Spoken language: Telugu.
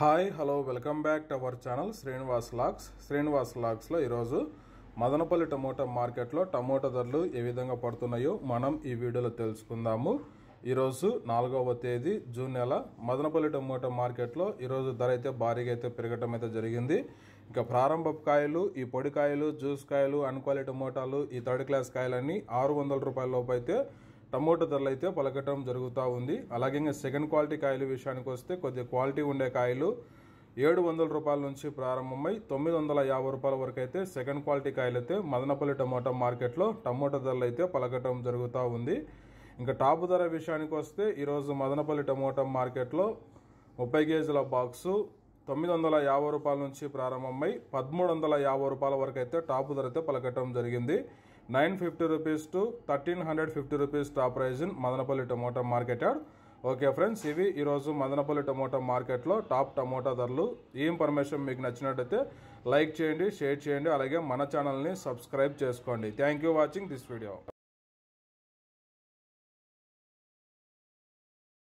hi hello welcome back to our channel Srinivas logs Srinivas లాగ్స్లో ఈరోజు మదనపల్లి టమోటా మార్కెట్లో టమోటా ధరలు ఏ విధంగా పడుతున్నాయో మనం ఈ వీడియోలో తెలుసుకుందాము ఈరోజు నాలుగవ తేదీ జూన్ నెల మదనపల్లి టమోటా మార్కెట్లో ఈరోజు ధర అయితే భారీగా అయితే పెరగటం అయితే జరిగింది ఇంకా ప్రారంభ కాయలు ఈ పొడికాయలు జ్యూస్ కాయలు అన్క్వాలిటీ టమోటాలు ఈ థర్డ్ క్లాస్ కాయలన్నీ ఆరు వందల రూపాయల లోపు అయితే టమోటో ధరలు అయితే పలకటం జరుగుతూ ఉంది అలాగే ఇంకా సెకండ్ క్వాలిటీ కాయలు విషయానికి వస్తే కొద్దిగా క్వాలిటీ ఉండే కాయలు ఏడు వందల రూపాయల నుంచి ప్రారంభమై తొమ్మిది వందల యాభై రూపాయల వరకు అయితే సెకండ్ క్వాలిటీ కాయలు అయితే మదనపల్లి టమోటా మార్కెట్లో టమోటో ధరలు అయితే పలకటం జరుగుతూ ఉంది ఇంకా టాపు ధర విషయానికి వస్తే ఈరోజు మదనపల్లి టమోటో మార్కెట్లో ముప్పై కేజీల బాక్సు తొమ్మిది వందల యాభై రూపాయల నుంచి ప్రారంభమై పదమూడు వందల యాభై రూపాయల వరకు అయితే టాపు ధర అయితే పలకటం జరిగింది nine fifty rupees to thirteen hundred fifty rupees top price in Madanapalle tomato market yard okay friends ఇవి ఈరోజు మదనపల్లి టమోటా మార్కెట్లో టాప్ టమోటా ధరలు ఈ ఇన్ఫర్మేషన్ మీకు నచ్చినట్టయితే లైక్ చేయండి షేర్ చేయండి అలాగే మన ఛానల్ని సబ్స్క్రైబ్ చేసుకోండి thank you watching this video